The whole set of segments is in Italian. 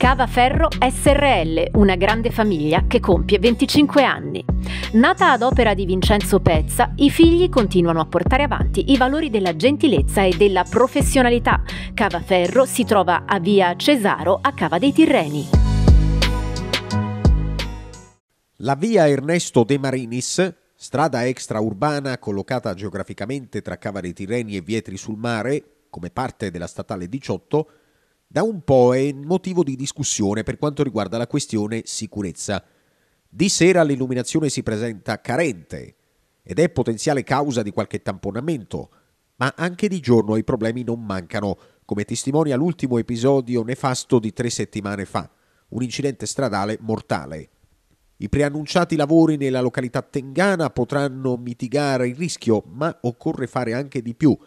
Cavaferro SRL, una grande famiglia che compie 25 anni. Nata ad opera di Vincenzo Pezza, i figli continuano a portare avanti i valori della gentilezza e della professionalità. Cavaferro si trova a via Cesaro a Cava dei Tirreni. La via Ernesto De Marinis, strada extraurbana collocata geograficamente tra Cava dei Tirreni e Vietri sul Mare, come parte della statale 18, da un po' è motivo di discussione per quanto riguarda la questione sicurezza. Di sera l'illuminazione si presenta carente ed è potenziale causa di qualche tamponamento, ma anche di giorno i problemi non mancano, come testimonia l'ultimo episodio nefasto di tre settimane fa, un incidente stradale mortale. I preannunciati lavori nella località tengana potranno mitigare il rischio, ma occorre fare anche di più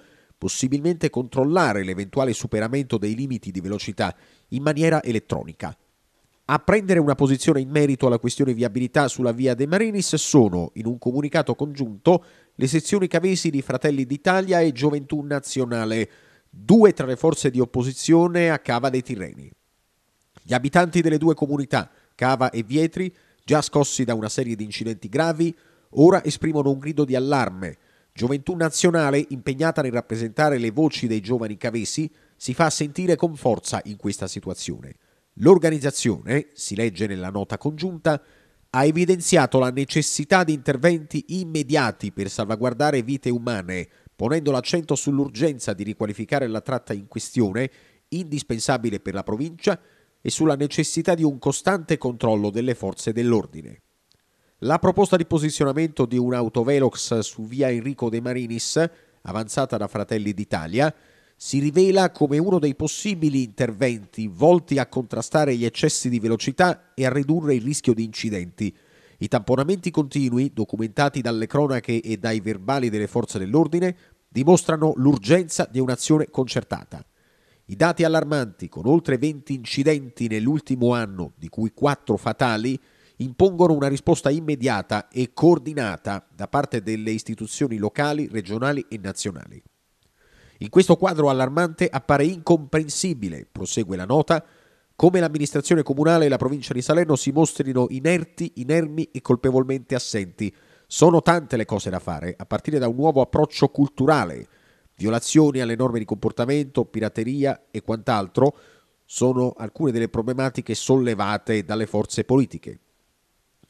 possibilmente controllare l'eventuale superamento dei limiti di velocità in maniera elettronica. A prendere una posizione in merito alla questione viabilità sulla via De Marinis sono, in un comunicato congiunto, le sezioni cavesi di Fratelli d'Italia e Gioventù Nazionale, due tra le forze di opposizione a Cava dei Tirreni. Gli abitanti delle due comunità, Cava e Vietri, già scossi da una serie di incidenti gravi, ora esprimono un grido di allarme Gioventù Nazionale, impegnata nel rappresentare le voci dei giovani cavesi, si fa sentire con forza in questa situazione. L'organizzazione, si legge nella nota congiunta, ha evidenziato la necessità di interventi immediati per salvaguardare vite umane, ponendo l'accento sull'urgenza di riqualificare la tratta in questione, indispensabile per la provincia, e sulla necessità di un costante controllo delle forze dell'ordine. La proposta di posizionamento di un autovelox su via Enrico De Marinis, avanzata da Fratelli d'Italia, si rivela come uno dei possibili interventi volti a contrastare gli eccessi di velocità e a ridurre il rischio di incidenti. I tamponamenti continui, documentati dalle cronache e dai verbali delle forze dell'ordine, dimostrano l'urgenza di un'azione concertata. I dati allarmanti, con oltre 20 incidenti nell'ultimo anno, di cui 4 fatali, impongono una risposta immediata e coordinata da parte delle istituzioni locali, regionali e nazionali. In questo quadro allarmante appare incomprensibile, prosegue la nota, come l'amministrazione comunale e la provincia di Salerno si mostrino inerti, inermi e colpevolmente assenti. Sono tante le cose da fare, a partire da un nuovo approccio culturale. Violazioni alle norme di comportamento, pirateria e quant'altro sono alcune delle problematiche sollevate dalle forze politiche.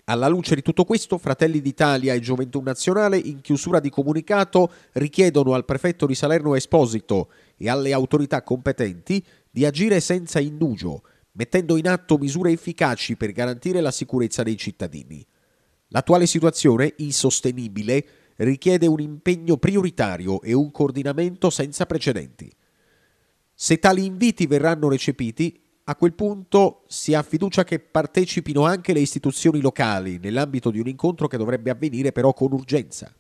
Alla luce di tutto questo, Fratelli d'Italia e Gioventù Nazionale, in chiusura di comunicato, richiedono al prefetto di Salerno Esposito e alle autorità competenti di agire senza indugio, mettendo in atto misure efficaci per garantire la sicurezza dei cittadini. L'attuale situazione, insostenibile, richiede un impegno prioritario e un coordinamento senza precedenti. Se tali inviti verranno recepiti, a quel punto si ha fiducia che partecipino anche le istituzioni locali nell'ambito di un incontro che dovrebbe avvenire però con urgenza.